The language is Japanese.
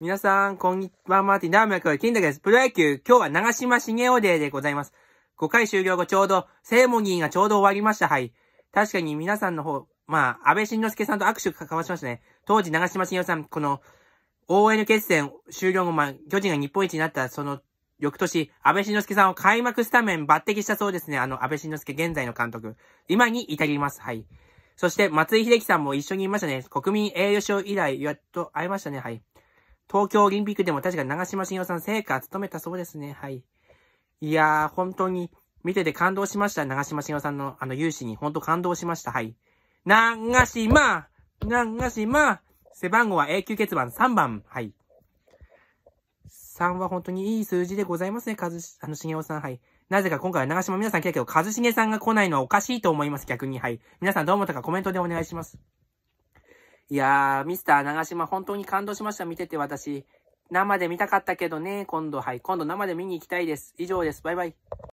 皆さん、こんにちは、マーティン、ダーメク、金けです。プロ野球、今日は長島茂雄デーでございます。5回終了後、ちょうど、セレモニーがちょうど終わりました。はい。確かに皆さんの方、まあ、安倍晋之助さんと握手交わしましたね。当時、長島茂雄さん、この、ON 決戦終了後、まあ、巨人が日本一になった、その、翌年、安倍晋之助さんを開幕スタメン抜擢したそうですね。あの、安倍晋之助現在の監督。今に至ります。はい。そして、松井秀樹さんも一緒にいましたね。国民栄誉賞以来、やっと会えましたね。はい。東京オリンピックでも確か長島信夫さん成果を務めたそうですね。はい。いやー、本当に見てて感動しました。長島信夫さんのあの勇姿に本当感動しました。はい。長島長島背番号は永久欠番3番。はい。3は本当にいい数字でございますね、かず、あの、しげおさん。はい。なぜか今回は長島皆さん来たけど、かずしげさんが来ないのはおかしいと思います、逆に。はい。皆さんどう思ったかコメントでお願いします。いやー、ミスター長島、本当に感動しました。見てて私。生で見たかったけどね。今度、はい。今度生で見に行きたいです。以上です。バイバイ。